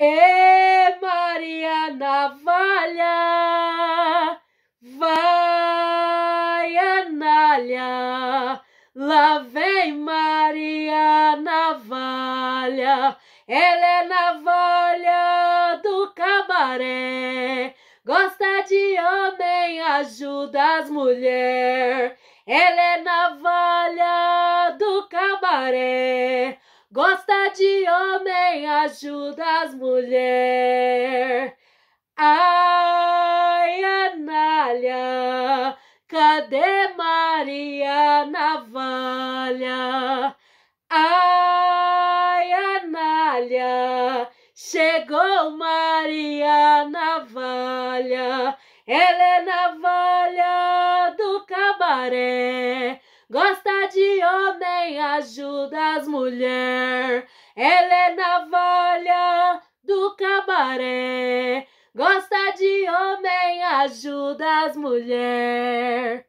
E é, Maria Navalha, vai Anália, lá vem Maria Navalha, ela é navalha do cabaré, gosta de homem, ajuda as mulheres, ela é navalha Gosta de homem, ajuda as mulheres. Ai, Anália, cadê Maria Navalha? Ai, Anália, chegou Maria Navalha. Ela é navalha do cabaré. Gosta de homem, ajuda as mulheres. Ela é navalha do cabaré. Gosta de homem, ajuda as mulheres.